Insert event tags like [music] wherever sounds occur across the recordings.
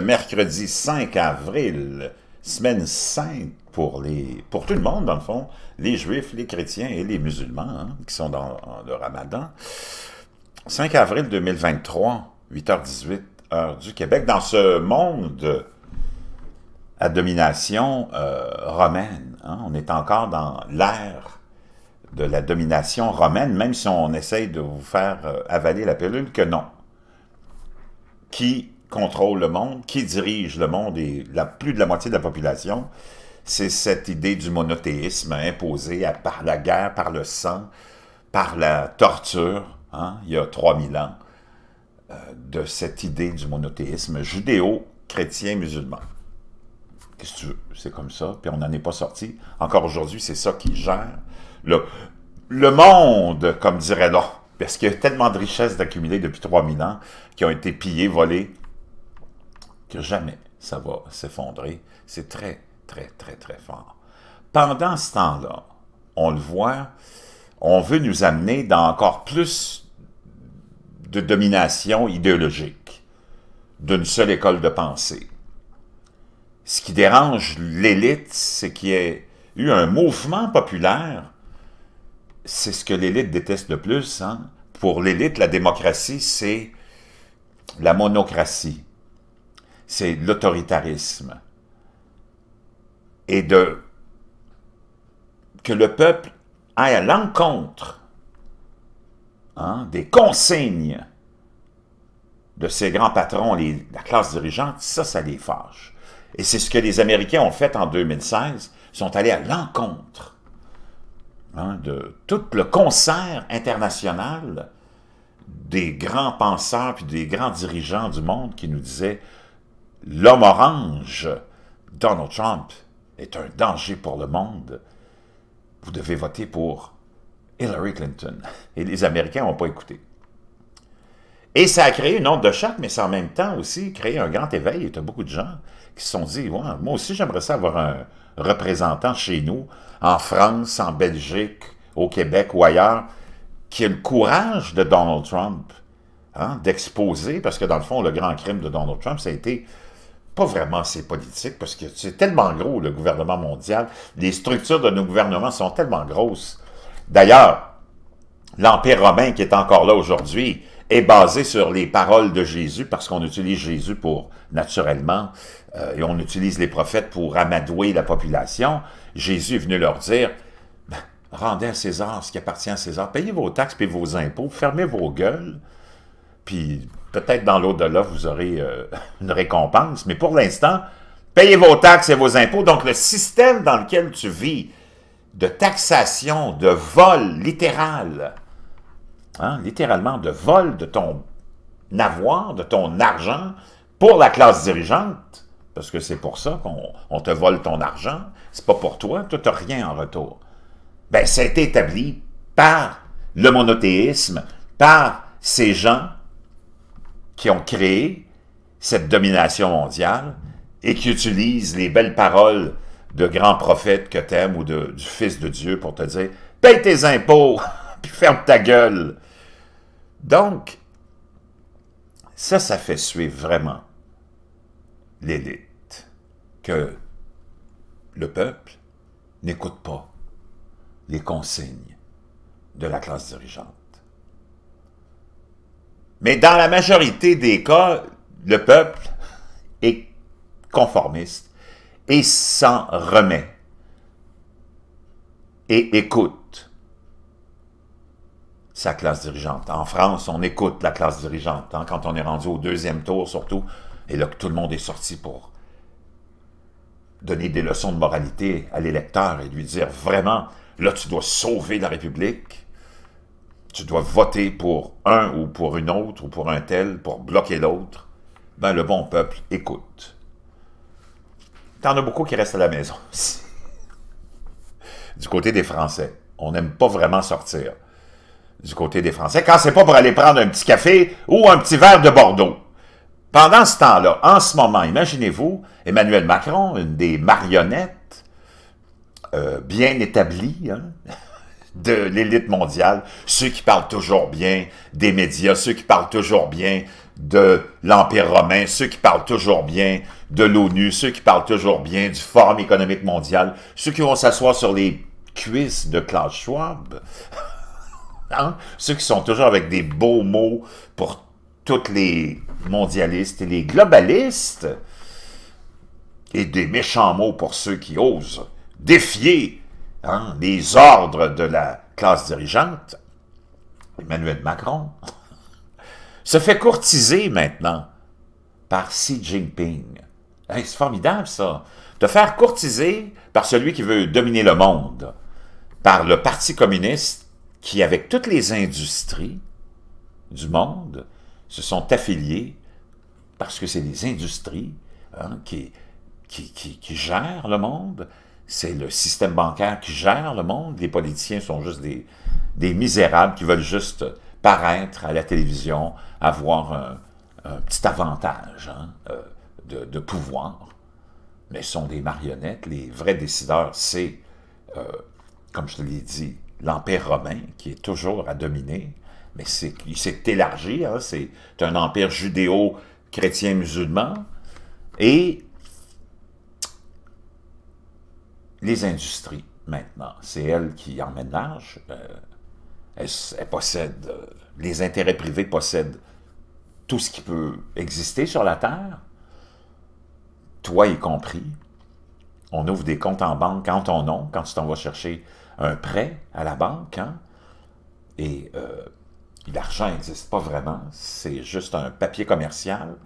mercredi 5 avril, semaine sainte pour, les, pour tout le monde, dans le fond, les juifs, les chrétiens et les musulmans hein, qui sont dans le ramadan. 5 avril 2023, 8h18, heure du Québec, dans ce monde à domination euh, romaine. Hein. on est encore dans l'ère de la domination romaine, même si on essaye de vous faire euh, avaler la pilule que non. Qui contrôle le monde, qui dirige le monde et la, plus de la moitié de la population, c'est cette idée du monothéisme imposée par la guerre, par le sang, par la torture, hein, il y a 3000 ans, euh, de cette idée du monothéisme judéo-chrétien-musulman. Qu'est-ce que tu veux? C'est comme ça, puis on n'en est pas sorti. Encore aujourd'hui, c'est ça qui gère le, monde, comme dirait l'homme, Parce qu'il y a tellement de richesses d'accumulées depuis 3000 ans qui ont été pillées, volées, que jamais ça va s'effondrer. C'est très, très, très, très fort. Pendant ce temps-là, on le voit, on veut nous amener dans encore plus de domination idéologique d'une seule école de pensée. Ce qui dérange l'élite, c'est qu'il y ait eu un mouvement populaire. C'est ce que l'élite déteste le plus. Hein. Pour l'élite, la démocratie, c'est la monocratie c'est l'autoritarisme. Et de que le peuple aille à l'encontre hein, des consignes de ses grands patrons, la classe dirigeante, ça, ça les fâche. Et c'est ce que les Américains ont fait en 2016, sont allés à l'encontre hein, de tout le concert international des grands penseurs puis des grands dirigeants du monde qui nous disaient L'homme orange, Donald Trump, est un danger pour le monde. Vous devez voter pour Hillary Clinton. Et les Américains n'ont pas écouté. Et ça a créé une onde de choc, mais ça en même temps aussi créé un grand éveil. Il y a beaucoup de gens qui se sont dit Moi aussi, j'aimerais ça avoir un représentant chez nous, en France, en Belgique, au Québec ou ailleurs, qui a le courage de Donald Trump hein, d'exposer, parce que dans le fond, le grand crime de Donald Trump, ça a été pas vraiment ces politiques, parce que c'est tellement gros, le gouvernement mondial. Les structures de nos gouvernements sont tellement grosses. D'ailleurs, l'Empire romain qui est encore là aujourd'hui est basé sur les paroles de Jésus, parce qu'on utilise Jésus pour, naturellement, euh, et on utilise les prophètes pour amadouer la population. Jésus est venu leur dire, ben, rendez à César ce qui appartient à César, payez vos taxes et vos impôts, fermez vos gueules, puis peut-être dans l'au-delà, vous aurez euh, [laughs] une récompense, mais pour l'instant, payez vos taxes et vos impôts. Donc, le système dans lequel tu vis de taxation, de vol littéral, hein, littéralement de vol de ton avoir, de ton argent, pour la classe dirigeante, parce que c'est pour ça qu'on te vole ton argent, c'est pas pour toi, toi n'as rien en retour. Bien, ça a été établi par le monothéisme, par ces gens qui ont créé cette domination mondiale et qui utilisent les belles paroles de grands prophètes que t'aimes ou du Fils de Dieu pour te dire « Paye tes impôts, [laughs] puis ferme ta gueule! » Donc, ça, ça fait suivre vraiment l'élite que le peuple n'écoute pas les consignes de la classe dirigeante. Mais dans la majorité des cas, le peuple est conformiste et s'en remet et écoute sa classe dirigeante. En France, on écoute la classe dirigeante hein, quand on est rendu au deuxième tour surtout, et là que tout le monde est sorti pour donner des leçons de moralité à l'électeur et lui dire vraiment, là tu dois sauver la République, tu dois voter pour un ou pour une autre ou pour un tel pour bloquer l'autre, ben le bon peuple écoute. T'en as beaucoup qui restent à la maison [laughs] Du côté des Français, on n'aime pas vraiment sortir. Du côté des Français, quand c'est pas pour aller prendre un petit café ou un petit verre de Bordeaux. Pendant ce temps-là, en ce moment, imaginez-vous Emmanuel Macron, une des marionnettes euh, bien établies. hein? de l'élite mondiale, ceux qui parlent toujours bien des médias, ceux qui parlent toujours bien de l'Empire romain, ceux qui parlent toujours bien de l'ONU, ceux qui parlent toujours bien du Forum économique mondial, ceux qui vont s'asseoir sur les cuisses de Klaus Schwab, [laughs] hein, ceux qui sont toujours avec des beaux mots pour toutes les mondialistes et les globalistes, et des méchants mots pour ceux qui osent défier Hein, les ordres de la classe dirigeante, Emmanuel Macron, se fait courtiser maintenant par Xi Jinping. C'est formidable, ça. De faire courtiser par celui qui veut dominer le monde, par le Parti communiste qui, avec toutes les industries du monde, se sont affiliés parce que c'est les industries hein, qui, qui gèrent le monde, c'est le système bancaire qui gère le monde. Les politiciens sont juste des, misérables qui veulent juste paraître à la télévision, avoir un, petit avantage hein, euh, de, pouvoir. Mais sont des marionnettes. Les vrais décideurs, c'est, euh, comme je te l'ai dit, l'Empire romain qui est toujours à dominer, mais il s'est élargi. Hein. c'est un empire judéo-chrétien-musulman. Et les industries, maintenant. C'est elles qui emménagent. Euh, Elles euh, les intérêts privés possèdent tout ce qui peut exister sur la Terre, toi y compris. On ouvre des comptes en banque en ton nom, quand tu t'en vas chercher un prêt à la banque, hein? et euh, l'argent n'existe pas vraiment, c'est juste un papier commercial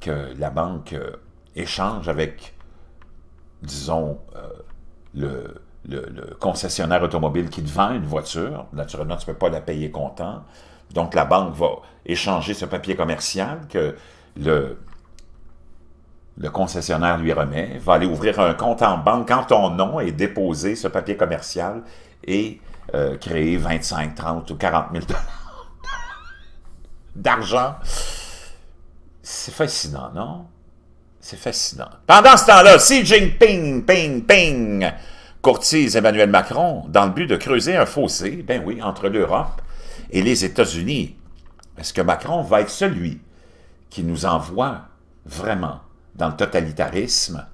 que la banque euh, échange avec disons, euh, le, concessionnaire automobile qui te vend une voiture. Naturellement, tu ne peux pas la payer comptant. Donc, la banque va échanger ce papier commercial que le, concessionnaire lui remet, va aller ouvrir un compte en banque en ton nom et déposer ce papier commercial et euh, créer 25, 30 ou 40 000 dollars d'argent. C'est fascinant, non? C'est fascinant. Pendant ce temps-là, Xi Jinping, ping, ping, courtise Emmanuel Macron dans le but de creuser un fossé, ben oui, entre l'Europe et les États-Unis. Est-ce que Macron va être celui qui nous envoie vraiment dans le totalitarisme,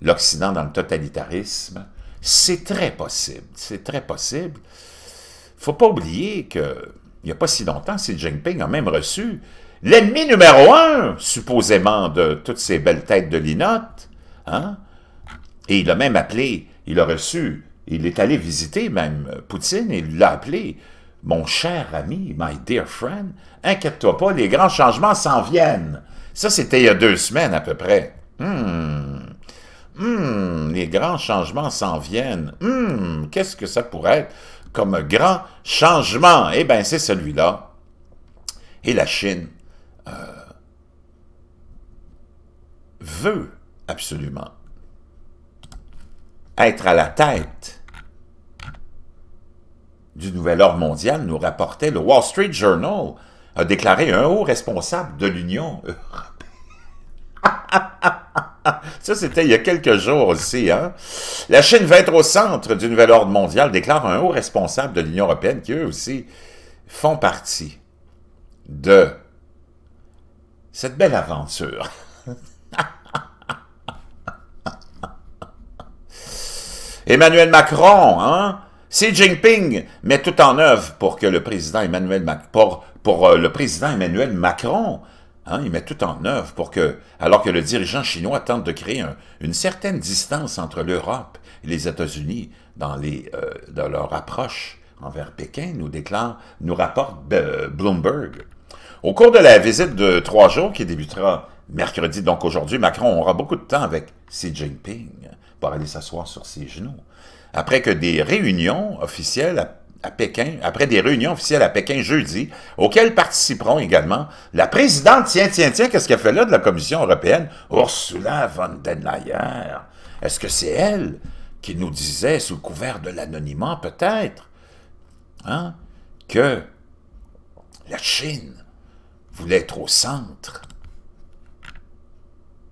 l'Occident dans le totalitarisme? C'est très possible, c'est très possible. Il faut pas oublier que, n'y a pas si longtemps, Xi Jinping a même reçu L'ennemi numéro un, supposément, de toutes ces belles têtes de linotte, hein? et il a même appelé, il a reçu, il est allé visiter même Poutine, et il l'a appelé, « Mon cher ami, my dear friend, inquiète-toi pas, les grands changements s'en viennent. » Ça, c'était il y a deux semaines à peu près. Hmm. Hmm, les grands changements s'en viennent. Hum, qu'est-ce que ça pourrait être comme grand changement? Eh bien, c'est celui-là. Et la Chine euh, veut absolument être à la tête du nouvel ordre mondial, nous rapportait le Wall Street Journal, a déclaré un haut responsable de l'Union européenne. [laughs] Ça, c'était il y a quelques jours aussi. Hein. La Chine va être au centre du nouvel ordre mondial, déclare un haut responsable de l'Union européenne, qui eux aussi font partie de cette belle aventure. [laughs] Emmanuel Macron, hein? Xi Jinping met tout en œuvre pour que le président Emmanuel Macron, pour, euh, le président Emmanuel Macron, hein, il met tout en œuvre pour que, alors que le dirigeant chinois tente de créer une certaine distance entre l'Europe et les États-Unis dans, euh, leur approche envers Pékin, nous déclare, nous rapporte euh, Bloomberg. Au cours de la visite de trois jours qui débutera mercredi, donc aujourd'hui, Macron aura beaucoup de temps avec Xi Jinping pour aller s'asseoir sur ses genoux. Après que des réunions officielles à, Pékin, après des réunions officielles à Pékin jeudi, auxquelles participeront également la présidente, tiens, tiens, tiens, qu'est-ce qu'elle fait là de la Commission européenne, Ursula von den Leyen. Est-ce que c'est elle qui nous disait, sous le couvert de l'anonymat peut-être, hein, que la Chine voulait être au centre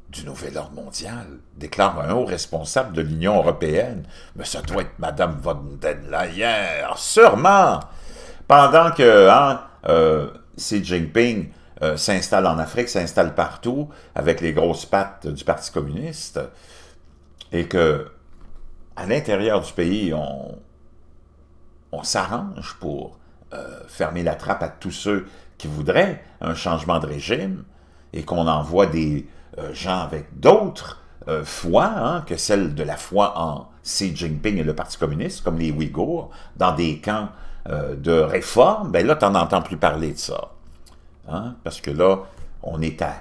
du nouvel ordre mondial, déclare un haut responsable de l'Union européenne. Mais ça doit être Madame von den Leyen, sûrement! Pendant que hein, euh, Xi Jinping euh, s'installe en Afrique, s'installe partout, avec les grosses pattes du Parti communiste, et que à l'intérieur du pays, on, on s'arrange pour euh, fermer la trappe à tous ceux qui voudraient un changement de régime et qu'on envoie des euh, gens avec d'autres euh, foi hein, que celle de la foi en Xi Jinping et le Parti communiste, comme les Ouïghours, dans des camps euh, de réforme, ben là, tu n'en entends plus parler de ça. Hein, parce que là, on est à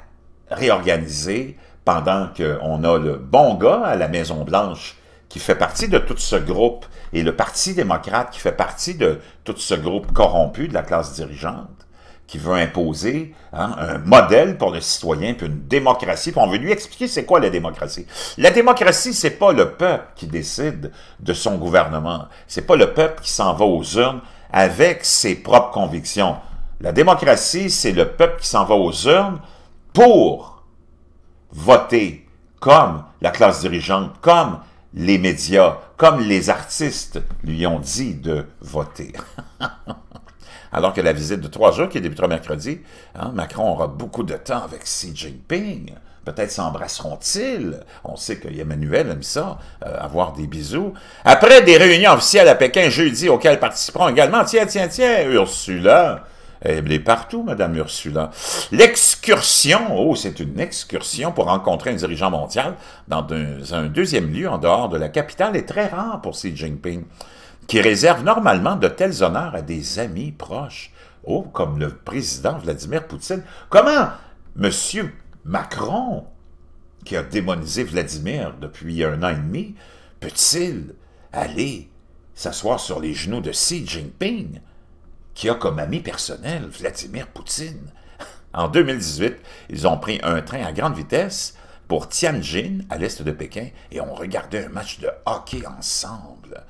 réorganiser pendant qu'on a le bon gars à la Maison-Blanche qui fait partie de tout ce groupe, et le Parti démocrate qui fait partie de tout ce groupe corrompu de la classe dirigeante, qui veut imposer hein, un modèle pour le citoyen, puis une démocratie, puis on veut lui expliquer c'est quoi la démocratie. La démocratie, c'est pas le peuple qui décide de son gouvernement, c'est pas le peuple qui s'en va aux urnes avec ses propres convictions. La démocratie, c'est le peuple qui s'en va aux urnes pour voter comme la classe dirigeante, comme les médias, comme les artistes lui ont dit de voter. [laughs] alors que la visite de trois jours qui débutera mercredi, hein, Macron aura beaucoup de temps avec Xi Jinping. Peut-être s'embrasseront-ils. On sait qu'Emmanuel aime ça, euh, avoir des bisous. Après des réunions officielles à Pékin jeudi auxquelles participeront également, tiens, tiens, tiens, Ursula, eh, elle est partout, Madame Ursula. L'excursion, oh, c'est une excursion pour rencontrer un dirigeant mondial dans un, un deuxième lieu en dehors de la capitale est très rare pour Xi Jinping qui réserve normalement de tels honneurs à des amis proches, oh, comme le président Vladimir Poutine. Comment M. Macron, qui a démonisé Vladimir depuis un an et demi, peut-il aller s'asseoir sur les genoux de Xi Jinping, qui a comme ami personnel Vladimir Poutine? [laughs] En 2018, ils ont pris un train à grande vitesse pour Tianjin, à l'est de Pékin, et ont regardé un match de hockey ensemble.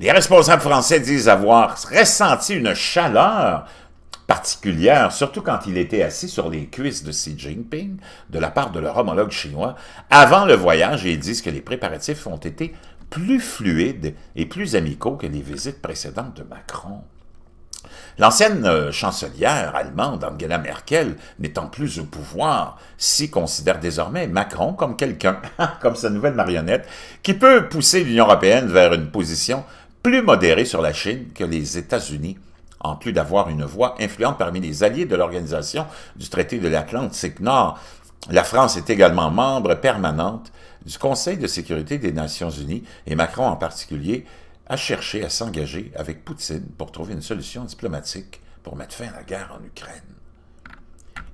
Les responsables français disent avoir ressenti une chaleur particulière, surtout quand il était assis sur les cuisses de Xi Jinping, de la part de leur homologue chinois, avant le voyage, et ils disent que les préparatifs ont été plus fluides et plus amicaux que les visites précédentes de Macron. L'ancienne euh, chancelière allemande Angela Merkel, n'étant plus au pouvoir, s'y considère désormais Macron comme quelqu'un, [laughs] comme sa nouvelle marionnette, qui peut pousser l'Union européenne vers une position plus modérée sur la Chine que les États-Unis, en plus d'avoir une voix influente parmi les alliés de l'organisation du traité de l'Atlantique Nord. La France est également membre permanente du Conseil de sécurité des Nations Unies et Macron en particulier a cherché à s'engager avec Poutine pour trouver une solution diplomatique pour mettre fin à la guerre en Ukraine.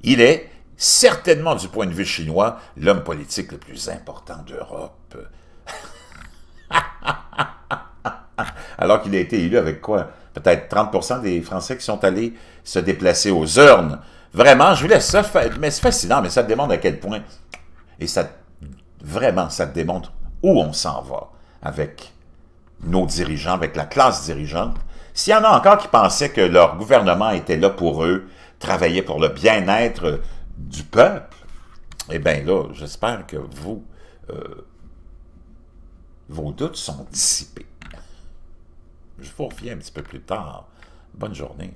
Il est, certainement du point de vue chinois, l'homme politique le plus important d'Europe. [laughs] alors qu'il a été élu avec quoi? Peut-être 30 des Français qui sont allés se déplacer aux urnes. Vraiment, je vous laisse ça, mais c'est fascinant, mais ça démontre à quel point, et ça, vraiment, ça démontre où on s'en va avec nos dirigeants, avec la classe dirigeante. S'il y en a encore qui pensaient que leur gouvernement était là pour eux, travaillait pour le bien-être du peuple, eh bien là, j'espère que vous, euh, vos doutes sont dissipés je vous reviens un petit peu plus tard. Bonne journée.